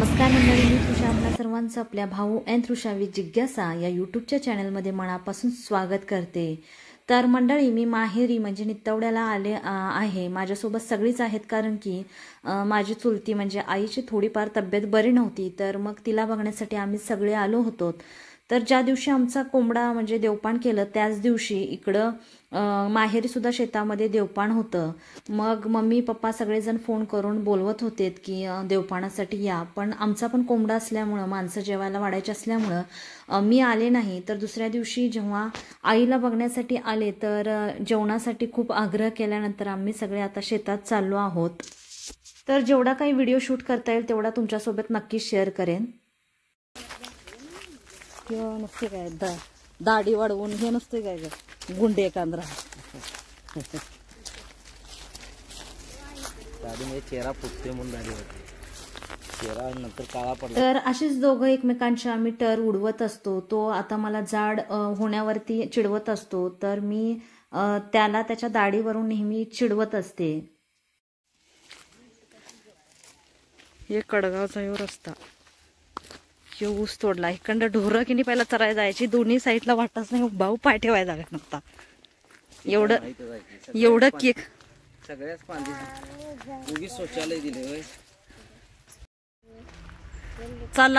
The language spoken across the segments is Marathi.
नमस्कार मंडळी मी तृषा आपल्या सर्वांचं आपल्या भाऊ अँड तृषावी जिज्ञासा या युट्यूबच्या चॅनलमध्ये मनापासून स्वागत करते तर मंडळी मी माहेरी म्हणजे नितवड्याला आले आहे माझ्यासोबत सगळीच आहेत कारण की माझी चुलती म्हणजे आईची थोडीफार तब्येत बरी नव्हती तर मग तिला बघण्यासाठी आम्ही सगळे आलो होतो तर ज्या दिवशी आमचा कोंबडा म्हणजे देवपान केलं त्याच दिवशी इकडं सुद्धा शेतामध्ये देवपान होतं मग मम्मी पप्पा सगळेजण फोन करून बोलवत होते की देवपानासाठी या पण आमचा पण कोंबडा असल्यामुळं माणसं जेवायला वाढायची असल्यामुळं मी आले नाही तर दुसऱ्या दिवशी जेव्हा आईला बघण्यासाठी आले तर जेवणासाठी खूप आग्रह केल्यानंतर आम्ही सगळे आता शेतात चाललो आहोत तर जेवढा काही व्हिडिओ शूट करता येईल तेवढा तुमच्यासोबत नक्की शेअर करेन किंवा नसते काय दाढी वाढवून हे नसते काय ग गुंडे कांद्रा म्हणजे चेहरा फुटते म्हणून दाढी वाटते तर अशीच दोघं एकमेकांच्या आम्ही टर उडवत असतो तो आता मला जाड होण्यावरती चिडवत असतो तर मी त्याला त्याच्या दाढीवरून नेहमी चिडवत असते हे कडगावचा रस्ता इतके ऊस तोडला इकडं ढोरं किनी पहिला चराय जायची दोन्ही साईडला वाटत नाही भाऊ पाय ठेवाय जावे नव्हता एवढं एवढं केक सगळ्याच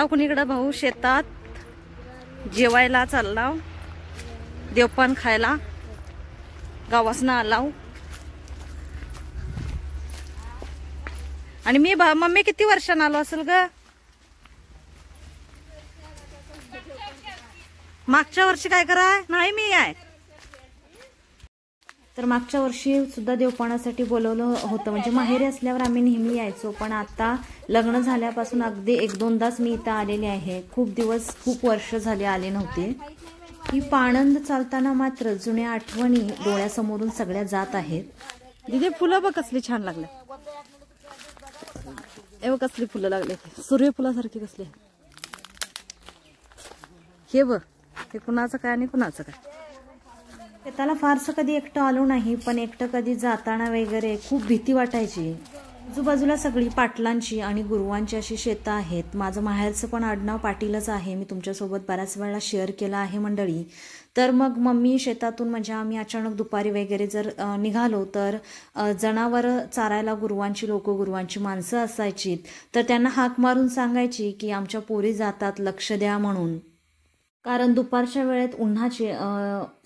कोणी इकडं भाऊ शेतात जेवायला चाललाव देवपान खायला गावासनं आलाव आणि मी मम्मी किती वर्षानं आलो असेल ग मागच्या वर्षी काय करा नाही मी आहे तर मागच्या वर्षी सुद्धा देवपणासाठी बोलवलं होतं म्हणजे माहेरी असल्यावर आम्ही नेहमी यायचो पण आता लग्न झाल्यापासून अगदी एक दोनदाच मी इथं आलेली आहे खूप दिवस खूप वर्ष झाले आले नव्हते ही पाणंद चालताना मात्र जुन्या आठवणी डोळ्यासमोरून सगळ्या जात आहेत दिदी फुलं बघ कसली छान लागले एव कसली फुलं लागले सूर्यफुलासारखी कसली हे बघ ते कुणाचं काय आणि कुणाचं काय शेताला फारसं कधी एकटं आलो नाही पण एकटं कधी जाताना वगैरे खूप भीती वाटायची आजूबाजूला सगळी पाटलांची आणि गुरुवांची अशी शेतं आहेत माझं माहेरचं पण आडनाव पाटीलच आहे मी तुमच्यासोबत बऱ्याच वेळा शेअर केलं आहे मंडळी तर मग मम्मी शेतातून म्हणजे आम्ही अचानक दुपारी वगैरे जर निघालो तर जनावरं चारायला गुरुवांची लोक गुरुवांची माणसं असायची तर त्यांना हाक मारून सांगायची की आमच्या पोरी जातात लक्ष द्या म्हणून कारण दुपारच्या वेळेत उन्हाचे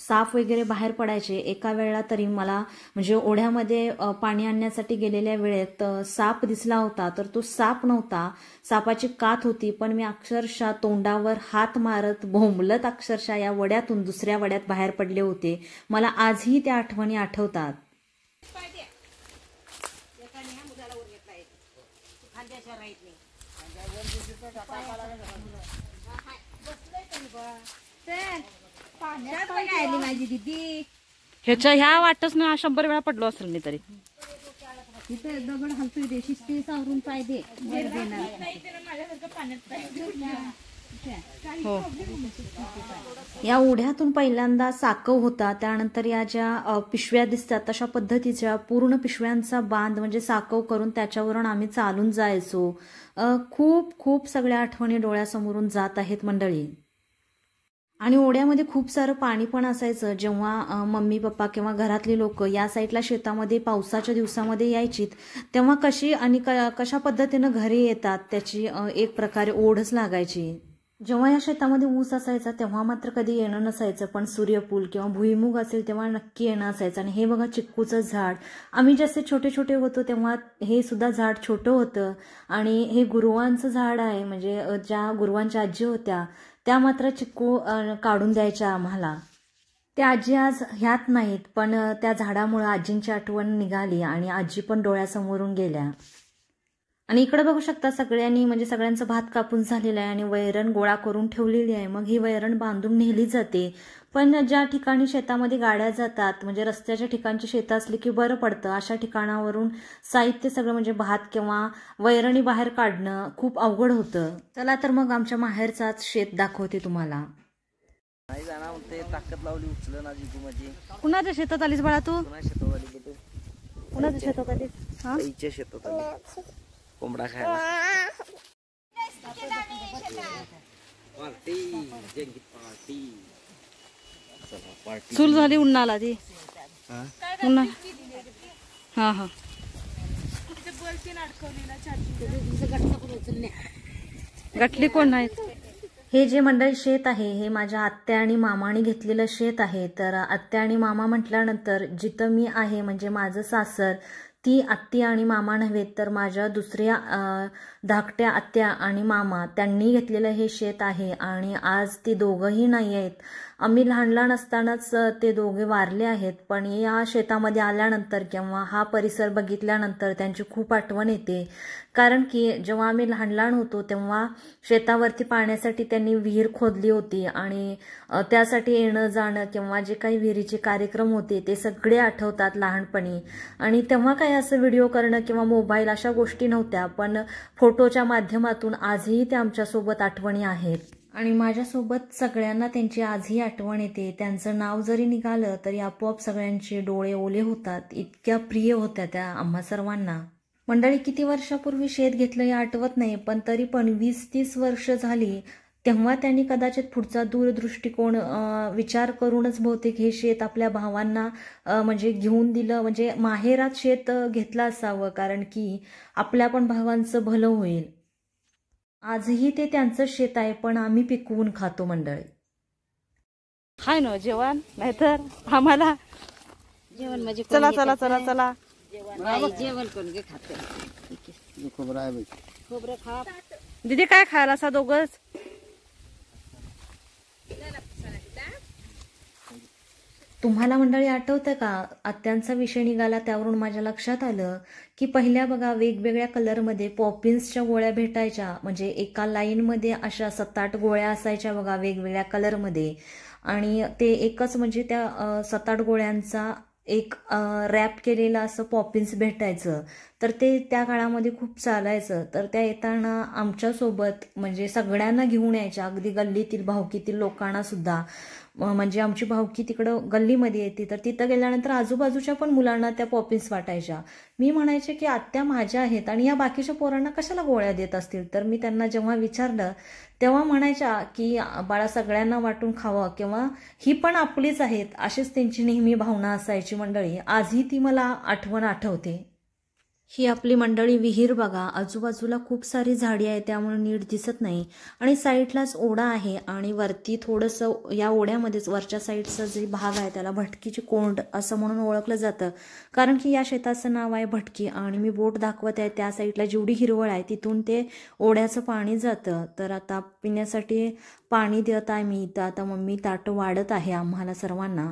साफ वगैरे बाहेर पडायचे एका वेळेला तरी मला म्हणजे ओढ्यामध्ये पाणी आणण्यासाठी गेलेल्या वेळेत साप दिसला होता तर तो साप नव्हता सापाची कात होती पण मी अक्षरशः तोंडावर हात मारत भोंबलत अक्षरशः या वड्यातून दुसऱ्या वड्यात बाहेर पडले होते मला आजही त्या आठवणी आठवतात ह्याच्या ह्या वाटच ना शंभर वेळा पडलो असेल मी तरी दगड हलतोय हो या उढ्यातून पहिल्यांदा साकव होता त्यानंतर या ज्या पिशव्या दिसतात तशा पद्धतीच्या पूर्ण पिशव्यांचा बांध म्हणजे साकव करून त्याच्यावरून आम्ही चालून जायचो खूप खूप सगळ्या आठवणी डोळ्यासमोरून जात आहेत मंडळी आणि ओढ्यामध्ये खूप सारं पाणी पण असायचं जेव्हा मम्मी पप्पा किंवा घरातली लोक या साईडला शेतामध्ये पावसाच्या दिवसामध्ये यायची तेव्हा कशी आणि कशा पद्धतीनं घरी येतात त्याची एक प्रकारे ओढच लागायची जेव्हा या शेतामध्ये ऊस असायचा तेव्हा मात्र कधी येणं नसायचं पण सूर्यफूल किंवा भुईमुग असेल तेव्हा नक्की येणं असायचं आणि हे बघा चिक्कूचं झाड आम्ही जसे छोटे छोटे होतो तेव्हा हे सुद्धा झाड छोटं होतं आणि हे गुरुवांचं झाड आहे म्हणजे ज्या गुरुवांच्या आजी होत्या त्या मात्र चिक्कू काढून द्यायच्या आम्हाला त्या आजी आज ह्यात नाहीत पण त्या झाडामुळं आजींची आठवण निघाली आणि आजी पण डोळ्यासमोरून गेल्या आणि इकडे बघू शकता सगळ्यांनी म्हणजे सगळ्यांचं भात कापून झालेलं आहे आणि वैरण गोळा करून ठेवलेली आहे मग ही वैरण बांधून नेली जाते पण ज्या ठिकाणी शेतामध्ये गाड्या जातात म्हणजे रस्त्याच्या ठिकाणची शेतं असली की बरं पडतं अशा ठिकाणावरून साहित्य सगळं म्हणजे भात किंवा वैरणी बाहेर काढणं खूप अवघड होतं चला तर मग आमच्या माहेरचाच शेत दाखवते तुम्हाला कुणाच्या शेतात आलीस बाळा तू शेतात कुणाच्या शेतात शेतात आली कोंबडा खायला ah. झाली उन्हाला ती उन्हा हा गटली कोण आहेत हे जे मंडळी शेत आहे हे माझ्या आत्या आणि मामाने घेतलेलं शेत आहे तर आत्या आणि मामा म्हटल्यानंतर जिथं मी आहे म्हणजे माझं सासर ती आत्ती आणि मामा नव्हे तर माझ्या दुसऱ्या धाकट्या आत्या आणि मामा त्यांनी घेतलेलं हे शेत आहे आणि आज ती दोघंही नाही आहेत आम्ही लहान लहान असतानाच ते दोघे वारले आहेत पण या शेतामध्ये आल्यानंतर किंवा हा परिसर बघितल्यानंतर त्यांची खूप आठवण येते कारण की जेव्हा आम्ही लहान लहान होतो तेव्हा शेतावरती पाण्यासाठी त्यांनी विहीर खोदली होती आणि त्यासाठी येणं जाणं किंवा जे काही विहिरीचे कार्यक्रम होते ते सगळे आठवतात लहानपणी आणि तेव्हा काही असं व्हिडिओ करणं किंवा मोबाईल अशा गोष्टी नव्हत्या पण फोटोच्या माध्यमातून आजही ते आमच्यासोबत आठवणी आहेत आणि माझ्यासोबत सगळ्यांना त्यांची आजही आठवण येते त्यांचं नाव जरी निघालं तरी आपोआप सगळ्यांचे डोळे ओले होतात इतक्या प्रिय होत्या त्या आम्हा सर्वांना मंडळी किती वर्षापूर्वी शेत घेतलं हे आठवत नाही पण तरी पण वीस तीस वर्ष झाली तेव्हा त्यांनी कदाचित पुढचा दूरदृष्टिकोन विचार करूनच बहुतेक हे शेत आपल्या भावांना म्हणजे घेऊन दिलं म्हणजे माहेरात शेत घेतलं असावं कारण की आपल्या पण भावांचं भलं होईल आजही ते त्यांचं शेत आहे पण आम्ही पिकवून खातो मंडळी हाय ना जेवण नाहीतर आम्हाला जेवण म्हणजे चला चला चला चला जेवण खाते खोबरं खोबरं खा दिदी काय खायला असा दोघच तुम्हाला मंडळी आठवतं का आत्यांचा विषय निघाला त्यावरून माझ्या लक्षात आलं की पहिल्या बघा वेगवेगळ्या कलरमध्ये पॉपिन्सच्या गोळ्या भेटायच्या म्हणजे एका लाईनमध्ये अशा सत आठ गोळ्या असायच्या बघा वेगवेगळ्या कलरमध्ये आणि ते एकच म्हणजे त्या सत आठ गोळ्यांचा एक रॅप केलेलं असं पॉपिन्स भेटायचं तर ते त्या काळामध्ये खूप चालायचं तर त्या येताना आमच्यासोबत म्हणजे सगळ्यांना घेऊन यायच्या अगदी गल्लीतील भावकीतील लोकांना सुद्धा म्हणजे आमची भावकी तिकडं गल्लीमध्ये येते तर तिथं गेल्यानंतर आजूबाजूच्या पण मुलांना त्या पॉपिन्स वाटायच्या मी म्हणायचे की आत्या माझ्या आहेत आणि या बाकीच्या पोरांना कशाला गोळ्या देत असतील तर मी त्यांना जेव्हा विचारलं तेव्हा म्हणायच्या की बाळा सगळ्यांना वाटून खावं किंवा ही पण आपलीच आहेत अशीच त्यांची नेहमी भावना असायची मंडळी आजही ती मला आठवण आठवते ही आपली मंडळी विहीर बघा आजूबाजूला खूप सारी झाडी आहे त्यामुळे नीट दिसत नाही आणि साईडलाच ओढा आहे आणि वरती थोडंसं या ओढ्यामध्येच वरच्या साईडचा जे भाग आहे त्याला भटकीची कोंड असं म्हणून ओळखलं जातं कारण की या शेताचं नाव आहे भटकी आणि मी बोट दाखवत आहे त्या साईडला जेवढी हिरवळ आहे तिथून ते ओढ्याचं पाणी जातं तर आता पिण्यासाठी पाणी देत आहे मी इथं आता मम्मी ताटं वाढत आहे आम्हाला सर्वांना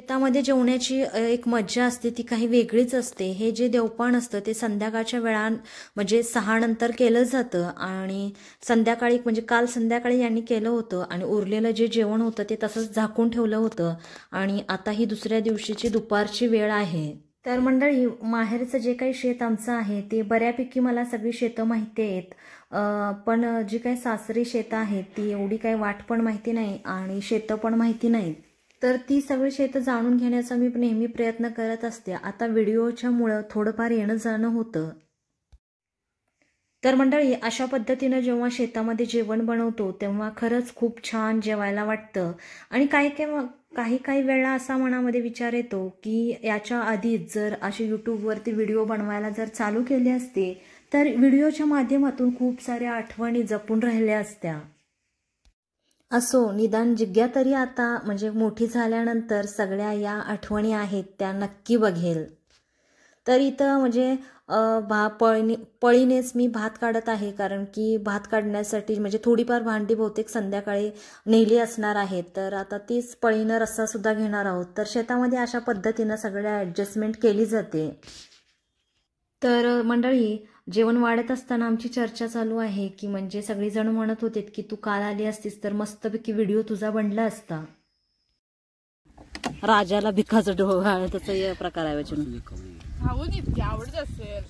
शेतामध्ये जेवण्याची एक मज्जा असते ती काही वेगळीच असते हे जे देवपाण असतं ते संध्याकाळच्या वेळा म्हणजे सहानंतर केलं जातं आणि संध्याकाळी म्हणजे काल संध्याकाळी यांनी केलं होतं आणि उरलेलं जे जेवण होतं ते तसंच झाकून ठेवलं होतं आणि आता ही दुसऱ्या दिवशीची दुपारची वेळ आहे तर मंडळी माहेरचं जे काही शेत आमचं आहे ते बऱ्यापैकी मला सगळी शेतं माहिती आहेत पण जी काही सासरी शेतं आहेत ती एवढी काही वाट पण माहिती नाही आणि शेतं पण माहिती नाहीत तर ती सगळी शेतं जाणून घेण्याचा मी नेहमी प्रयत्न करत असते आता व्हिडिओच्या थोडंफार येणं जाणं होतं तर मंडळी अशा पद्धतीनं जेव्हा शेतामध्ये जेवण बनवतो तेव्हा खरंच खूप छान जेवायला वाटतं आणि काही काही काही काही वेळा असा मनामध्ये विचार येतो की याच्या आधीच जर असे यूट्यूबवरती व्हिडिओ बनवायला जर चालू केले असते तर व्हिडिओच्या माध्यमातून खूप साऱ्या आठवणी जपून राहिल्या असत्या असो निदान जिग्या तरी आता म्हणजे मोठी झाल्यानंतर सगळ्या या आठवणी आहेत त्या नक्की बघेल तर इथं म्हणजे भा पळणी पळीनेच मी भात काढत आहे कारण की भात काढण्यासाठी म्हणजे थोडीफार भांडी बहुतेक संध्याकाळी नेली असणार आहेत तर आता तीच पळीनं रस्सासुद्धा घेणार आहोत तर शेतामध्ये अशा पद्धतीनं सगळ्या ॲडजस्टमेंट केली जाते तर मंडळी जेवण वाढत असताना आमची चर्चा चालू आहे की म्हणजे सगळेजण म्हणत होते की तू काल आली असतीस तर मस्तपैकी व्हिडिओ तुझा बनला असता राजाला भिकाच ढोळ त्याचा प्रकार आहे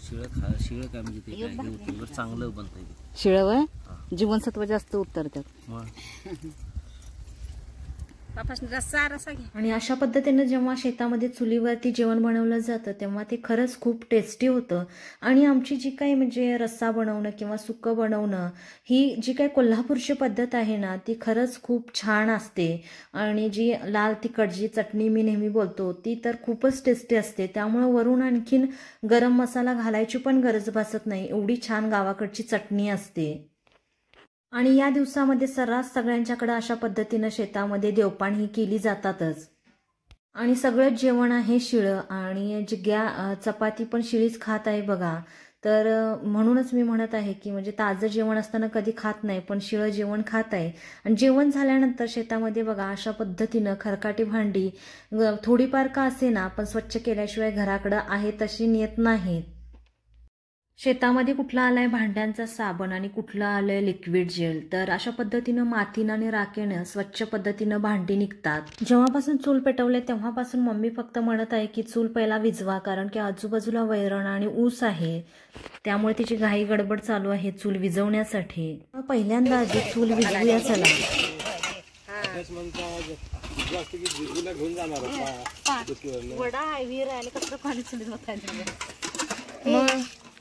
शिळ काय म्हणजे बनत जीवनसत्व जास्त उतरतात आणि अशा पद्धतीनं जेव्हा शेतामध्ये चुलीवरती जेवण बनवलं जातं तेव्हा ते खरंच खूप टेस्टी होतं आणि आमची जी काही म्हणजे रस्सा बनवणं किंवा सुकं बनवणं ही जी काही कोल्हापूरची पद्धत आहे ना ती खरंच खूप छान असते आणि जी लाल तिखट जी चटणी मी नेहमी बोलतो ती तर खूपच टेस्टी असते त्यामुळं वरून आणखीन गरम मसाला घालायची पण गरज भासत नाही एवढी छान गावाकडची चटणी असते आणि या दिवसामध्ये सर्रास सगळ्यांच्याकडे अशा पद्धतीनं शेतामध्ये देवपाण ही केली जातातच आणि सगळं जेवण आहे शिळं आणि ग्या चपाती पण शिळीच खात आहे बघा तर म्हणूनच मी म्हणत आहे की म्हणजे ताजं जेवण असताना कधी खात नाही पण शिळं जेवण खात आहे आणि जेवण झाल्यानंतर शेतामध्ये बघा अशा पद्धतीनं खरकाटी भांडी थोडीफार का असे ना पण स्वच्छ केल्याशिवाय घराकडं आहे तशी नेत नाहीत शेतामध्ये कुठला आलाय भांड्यांचा साबण आणि कुठला आलंय लिक्विड जेल तर अशा पद्धतीनं मातीनं आणि राखेनं स्वच्छ पद्धतीनं भांडी निघतात जेव्हापासून चूल पेटवले तेव्हापासून मम्मी फक्त म्हणत आहे की चूल पहिला विजवा कारण की आजूबाजूला वैरण आणि ऊस आहे त्यामुळे तिची घाई गडबड चालू आहे चूल विजवण्यासाठी पहिल्यांदा आधी चूल विजवूया चला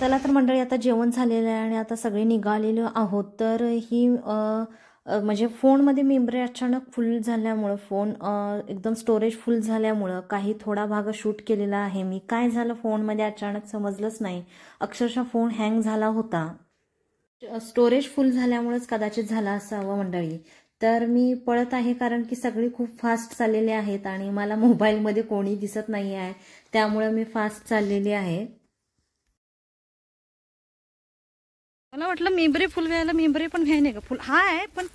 चला तर मंडळी आता जेवण झालेलं आहे आणि आता सगळे निघालेलो आहोत तर ही म्हणजे फोनमध्ये मेमरी अचानक फुल झाल्यामुळं फोन एकदम स्टोरेज फुल झाल्यामुळं काही थोडा भाग शूट केलेला आहे मी काय झालं फोनमध्ये अचानक समजलंच नाही अक्षरशः फोन हँग झाला होता स्टोरेज फुल झाल्यामुळेच कदाचित झाला असावं मंडळी तर मी पळत आहे कारण की सगळे खूप फास्ट चाललेले आहेत आणि मला मोबाईलमध्ये कोणी दिसत नाही आहे त्यामुळे मी फास्ट चाललेली आहे मला वाटलं मेंबरे फुल व्हायला मेंबरे पण व्हाय नाही का फुल हा आहे पण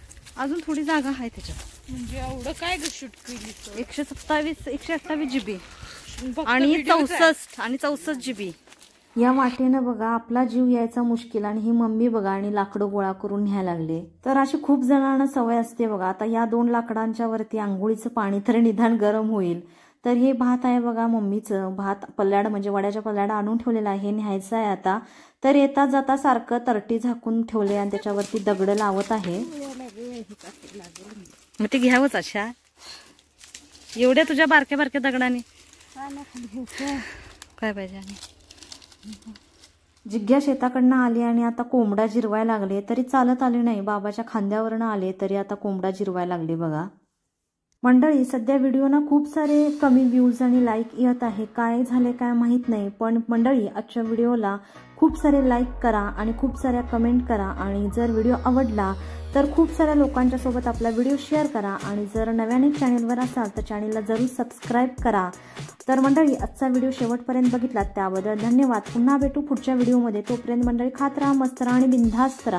अजून थोडी जागा आहे त्याच्यात म्हणजे एवढं काय शूट केली एकशे सत्तावीस एकशे अठ्ठावीस जीबी आणि चौसष्ट आणि चौसष्ट जीबी या वाटेनं बघा आपला जीव यायचा मुश्किल आणि ही मम्मी बघा आणि लाकडं गोळा करून घ्या लागले तर अशी खूप जणांना सवय असते बघा आता या दोन लाकडांच्या वरती आंघोळीचं पाणी तर निदान गरम होईल तर हे भात आहे बघा मम्मीचं भात पल्याड म्हणजे वड्याच्या पल्याड आणून ठेवलेला आहे न्यायचं आहे आता तर येता जाता सारखं तरटी झाकून ठेवले आणि त्याच्यावरती दगड लावत आहे मग ते घ्यावंच अशा एवढ्या तुझ्या बारक्या बारक्या दगडाने काय पाहिजे जिग्या शेताकडनं आली आणि आता कोंबडा जिरवायला लागले तरी चालत आले नाही बाबाच्या खांद्यावरनं आले तरी आता कोंबडा जिरवायला लागले बघा मंडळी सध्या व्हिडिओना खूप सारे कमी व्ह्यूज आणि लाईक येत आहे काय झाले काय माहीत नाही पण मंडळी आजच्या व्हिडिओला खूप सारे लाईक करा आणि खूप साऱ्या कमेंट करा आणि जर व्हिडिओ आवडला तर खूप साऱ्या लोकांच्या सोबत आपला व्हिडिओ शेअर करा आणि जर नव्याने चॅनेलवर असाल तर चॅनेलला जरूर सबस्क्राईब करा तर मंडळी आजचा व्हिडिओ शेवटपर्यंत बघितलात त्याबद्दल धन्यवाद पुन्हा भेटू पुढच्या व्हिडिओमध्ये तोपर्यंत मंडळी खात राहा मस्त राहा आणि बिंधास्त्रा राहा